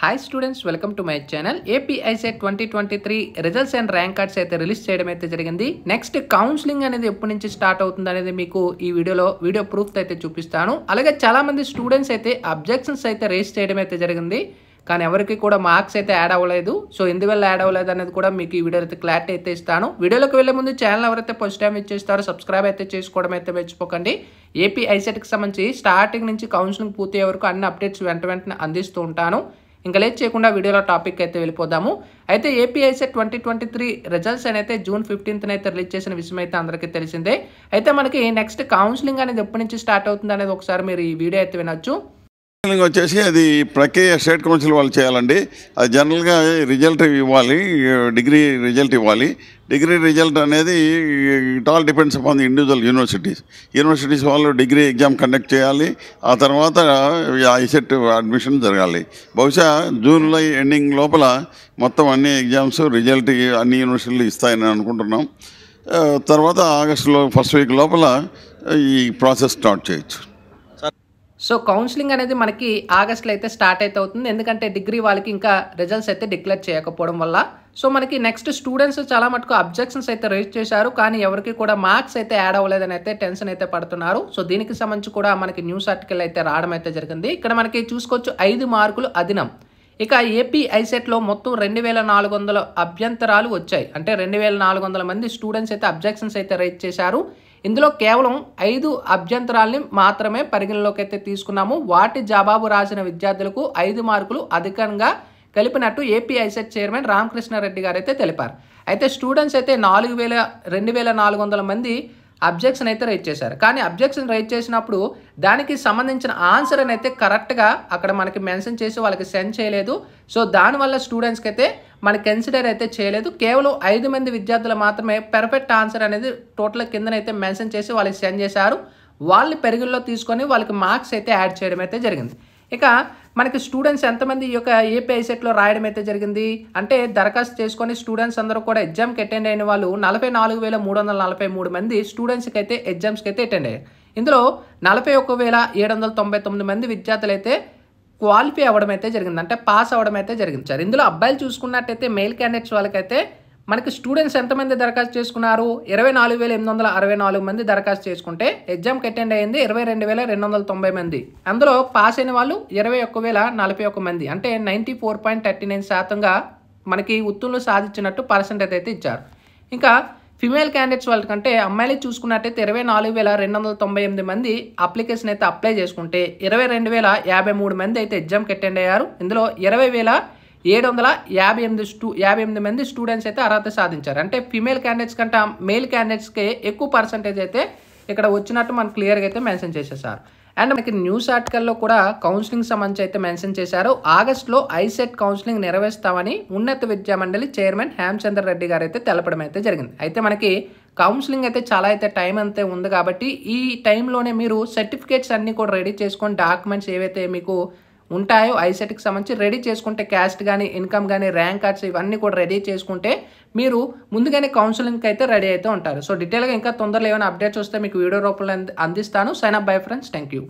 hi students welcome to my channel AP ICET twenty twenty three results and rank cards అయితే release చేయడం అయితే జరిగింది next counselling అనేది ఎప్పటి నుంచి స్టార్ట్ అవుతుంది అనేది మీకు ఈ వీడియోలో వీడియో ప్రూఫ్ అయితే చూపిస్తాను అలాగే చాలా మంది స్టూడెంట్స్ అయితే అబ్జెక్షన్స్ అయితే రేస్ చేయడం అయితే జరిగింది కానీ ఎవరికి కూడా మార్క్స్ అయితే యాడ్ అవ్వలేదు సో ఎందువల్ల యాడ్ అవ్వలేదు అనేది కూడా మీకు ఈ వీడియో అయితే క్లారిటీ అయితే ఇస్తాను వీడియోలోకి వెళ్ళే ముందు ఛానల్ ఎవరైతే ఫస్ట్ టైం ఇచ్చేస్తారో సబ్స్క్రైబ్ అయితే చేసుకోవడం అయితే మర్చిపోకండి ఏపీ ఐసెట్కి సంబంధించి స్టార్టింగ్ నుంచి కౌన్సిలింగ్ పూర్తి వరకు అన్ని అప్డేట్స్ వెంట వెంటనే అందిస్తూ ఉంటాను ఇంకా లేట్ చేయకుండా వీడియోలో టాపిక్ అయితే వెళ్ళిపోదాము అయితే AP ICET twenty twenty three results అయితే జూన్ ఫిఫ్టీన్త్న అయితే రిలీజ్ చేసిన విషయం అయితే అందరికీ తెలిసిందే అయితే మనకి నెక్స్ట్ కౌన్సిలింగ్ అనేది ఎప్పటి నుంచి స్టార్ట్ అవుతుంది అనేది ఒకసారి మీరు ఈ వీడియో అయితే వినొచ్చు వచ్చేసి అది ప్రక్రియ స్టేట్ కౌన్సిల్ వాళ్ళు చేయాలండి అది జనరల్గా రిజల్ట్ ఇవ్వాలి డిగ్రీ రిజల్ట్ ఇవ్వాలి డిగ్రీ రిజల్ట్ అనేది it all depends upon the individual universities universities వాళ్ళు డిగ్రీ ఎగ్జామ్ కండక్ట్ చేయాలి ఆ తర్వాత ఐసెట్ అడ్మిషన్ జరగాలి బహుశా జూన్లో ఎండింగ్ లోపల మొత్తం అన్ని ఎగ్జామ్స్ రిజల్ట్ అన్ని యూనివర్సిటీలు ఇస్తాయని అనుకుంటున్నాం తర్వాత ఆగస్టులో ఫస్ట్ వీక్ లోపల ఈ ప్రాసెస్ స్టార్ట్ చేయొచ్చు సో కౌన్సిలింగ్ అనేది మనకి ఆగస్ట్లో అయితే స్టార్ట్ అయితే అవుతుంది ఎందుకంటే డిగ్రీ వాళ్ళకి ఇంకా రిజల్ట్స్ అయితే డిక్లేర్ చేయకపోవడం వల్ల సో మనకి నెక్స్ట్ స్టూడెంట్స్ చాలా మటుకు అబ్జెక్షన్స్ అయితే రేజ్ చేశారు కానీ ఎవరికి కూడా మార్క్స్ అయితే యాడ్ అవ్వలేదని అయితే టెన్షన్ అయితే పడుతున్నారు సో దీనికి సంబంధించి కూడా మనకి న్యూస్ ఆర్టికల్ అయితే రావడం అయితే జరిగింది ఇక్కడ మనకి చూసుకోవచ్చు ఐదు మార్కులు అధినం ఇక ఏపీ ఐసెట్లో e మొత్తం రెండు వేల నాలుగు వందల అభ్యంతరాలు వచ్చాయి అంటే రెండు వేల నాలుగు వందల మంది స్టూడెంట్స్ అయితే అబ్జెక్షన్స్ అయితే రేజ్ చేశారు ఇందులో కేవలం ఐదు అభ్యంతరాలని మాత్రమే పరిగణలోకి అయితే తీసుకున్నాము వాటి జవాబు రాసిన విద్యార్థులకు ఐదు మార్కులు అధికంగా కలిపినట్టు ఏపీఐసెట్ చైర్మన్ రామకృష్ణారెడ్డి గారు అయితే తెలిపారు అయితే స్టూడెంట్స్ అయితే నాలుగు వేల రెండు వేల నాలుగు వందల మంది అబ్జెక్షన్ అయితే రైట్ చేశారు కానీ అబ్జెక్షన్ రైట్ చేసినప్పుడు దానికి సంబంధించిన ఆన్సర్ అని అయితే కరెక్ట్గా అక్కడ మనకి మెన్షన్ చేసి వాళ్ళకి సెండ్ చేయలేదు సో దానివల్ల స్టూడెంట్స్కి అయితే మన కన్సిడర్ అయితే చేయలేదు కేవలం ఐదు మంది విద్యార్థులు మాత్రమే పెర్ఫెక్ట్ ఆన్సర్ అనేది టోటల్ కిందనైతే మెన్షన్ చేసి వాళ్ళకి సెండ్ చేశారు వాళ్ళని పెరుగుల్లో తీసుకొని వాళ్ళకి మార్క్స్ అయితే యాడ్ చేయడం అయితే జరిగింది ఇక మనకి స్టూడెంట్స్ ఎంతమంది ఈ యొక్క ఏపీఐ సెట్లో రాయడం అయితే జరిగింది అంటే దరఖాస్తు చేసుకొని స్టూడెంట్స్ అందరూ కూడా ఎగ్జామ్కి అటెండ్ అయిన వాళ్ళు నలభై నాలుగు వేల మూడు వందల నలభై మూడు మంది స్టూడెంట్స్కి అయితే ఎగ్జామ్స్కి అయితే అటెండ్ అయ్యారు ఇందులో నలభై ఒక్క వేల ఏడు వందల తొంభై తొమ్మిది మంది విద్యార్థులు అయితే క్వాలిఫై అవ్వడం అయితే జరిగింది అంటే పాస్ అవ్వడం అయితే జరిగింది సార్ ఇందులో అబ్బాయిలు చూసుకున్నట్టయితే మెయిల్ క్యాండిడేట్స్ వాళ్ళకైతే మనకి స్టూడెంట్స్ ఎంతమంది దరఖాస్తు చేసుకున్నారు ఇరవై నాలుగు వేల ఎనిమిది వందల అరవై నాలుగు మంది దరఖాస్తు చేసుకుంటే ఎగ్జామ్కి అటెండ్ అయ్యింది ఇరవై రెండు వేల రెండు వందల తొంభై మంది అందులో పాస్ అయిన వాళ్ళు ఇరవై ఒక్క వేల నలభై ఒక్క మంది అంటే ninety four point thirty nine శాతంగా మనకి ఉత్తీర్ణులు సాధించినట్టు పర్సెంటేజ్ అయితే ఇచ్చారు ఇంకా ఫిమేల్ క్యాండిడేట్స్ వాళ్ళకంటే అమ్మాయిలు చూసుకున్నట్టయితే ఇరవై నాలుగు వేల రెండు వందల తొంభై ఎనిమిది మంది అప్లికేషన్ అయితే అప్లై చేసుకుంటే ఇరవై రెండు వేల యాభై మూడు మంది అయితే ఎగ్జామ్కి అటెండ్ అయ్యారు ఇందులో ఇరవై వేల ఏడు వందల యాభై ఎనిమిది స్టూ యాభై ఎనిమిది మంది స్టూడెంట్స్ అయితే అర్హత సాధించారు అంటే ఫిమేల్ క్యాండిడేట్స్ కంటే మేల్ క్యాండిడేట్స్కే ఎక్కువ పర్సంటేజ్ అయితే ఇక్కడ వచ్చినట్టు మనం క్లియర్గా అయితే మెన్షన్ చేసేసారు అండ్ మనకి న్యూస్ ఆర్టికల్లో కూడా కౌన్సిలింగ్ సంబంధించి అయితే మెన్షన్ చేశారు ఆగస్టులో ఐసెట్ కౌన్సిలింగ్ నెరవేర్స్తామని ఉన్నత విద్యా మండలి చైర్మన్ హేమచంద్ర రెడ్డి గారు అయితే తెలపడం అయితే జరిగింది అయితే మనకి కౌన్సిలింగ్ అయితే చాలా అయితే టైం అంతే ఉంది కాబట్టి ఈ టైంలోనే మీరు సర్టిఫికేట్స్ అన్నీ కూడా రెడీ చేసుకొని డాక్యుమెంట్స్ ఏవైతే మీకు ఉంటాయో ఐసెట్కి సంబంధించి రెడీ చేసుకుంటే క్యాస్ట్ కానీ ఇన్కమ్ కానీ ర్యాంక్ కార్డ్స్ ఇవన్నీ కూడా రెడీ చేసుకుంటే మీరు ముందుగానే కౌన్సిలింగ్కి అయితే రెడీ అయితే ఉంటారు సో డీటెయిల్గా ఇంకా తొందరలో ఏమైనా అప్డేట్స్ వస్తే మీకు వీడియో రూపంలో అందిస్తాను sign up bye friends thank you